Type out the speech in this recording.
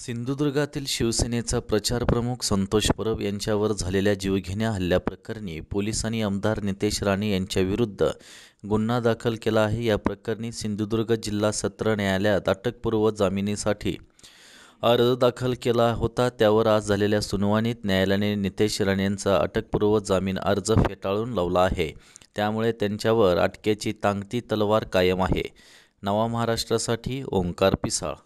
सिंधुदुर्गातील शिवसेनेचा प्रचार प्रमुख संतोष परब यांच्यावर झालेल्या जीवघेण्या हल्ल्याप्रकरणी पोलिसांनी आमदार नितेश राणे यांच्याविरुद्ध गुन्हा दाखल केला आहे या प्रकरणी सिंधुदुर्ग जिल्हा सत्र न्यायालयात अटकपूर्व जामिनीसाठी अर्ज दाखल केला होता त्यावर आज झालेल्या सुनावणीत न्यायालयाने नितेश राणे यांचा अटकपूर्व जामीन अर्ज फेटाळून लावला आहे त्यामुळे त्यांच्यावर अटकेची तांगती तलवार कायम आहे नवा महाराष्ट्रासाठी ओंकार पिसाळ